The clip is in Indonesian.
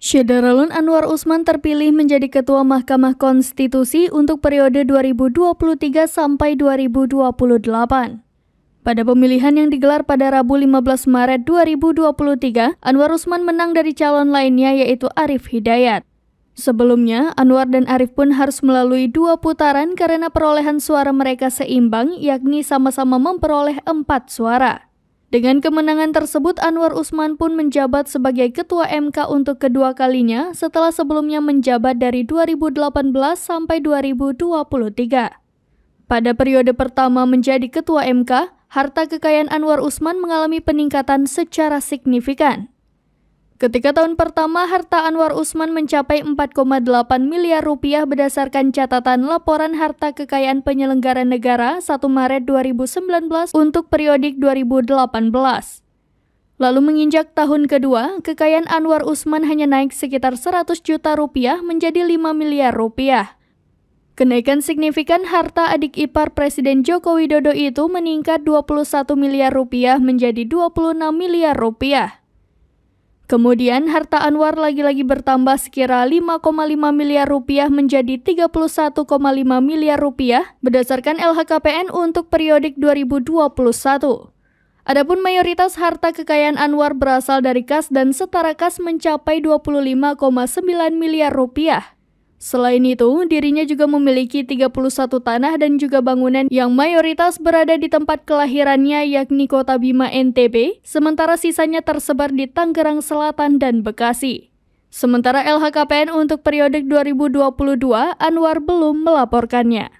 Syederalun Anwar Usman terpilih menjadi Ketua Mahkamah Konstitusi untuk periode 2023 sampai 2028. Pada pemilihan yang digelar pada Rabu 15 Maret 2023, Anwar Usman menang dari calon lainnya yaitu Arif Hidayat. Sebelumnya, Anwar dan Arif pun harus melalui dua putaran karena perolehan suara mereka seimbang yakni sama-sama memperoleh empat suara. Dengan kemenangan tersebut, Anwar Usman pun menjabat sebagai Ketua MK untuk kedua kalinya setelah sebelumnya menjabat dari 2018 sampai 2023. Pada periode pertama menjadi Ketua MK, harta kekayaan Anwar Usman mengalami peningkatan secara signifikan. Ketika tahun pertama, harta Anwar Usman mencapai 4,8 miliar rupiah berdasarkan catatan laporan harta kekayaan penyelenggara negara 1 Maret 2019 untuk periodik 2018. Lalu menginjak tahun kedua, kekayaan Anwar Usman hanya naik sekitar 100 juta rupiah menjadi 5 miliar rupiah. Kenaikan signifikan harta adik ipar Presiden Joko Widodo itu meningkat 21 miliar rupiah menjadi 26 miliar rupiah. Kemudian harta Anwar lagi-lagi bertambah sekira 5,5 miliar rupiah menjadi 31,5 miliar rupiah berdasarkan LHKPN untuk periodik 2021. Adapun mayoritas harta kekayaan Anwar berasal dari kas dan setara kas mencapai 25,9 miliar rupiah. Selain itu, dirinya juga memiliki 31 tanah dan juga bangunan yang mayoritas berada di tempat kelahirannya yakni Kota Bima NTB, sementara sisanya tersebar di Tangerang Selatan dan Bekasi. Sementara LHKPN untuk periode 2022, Anwar belum melaporkannya.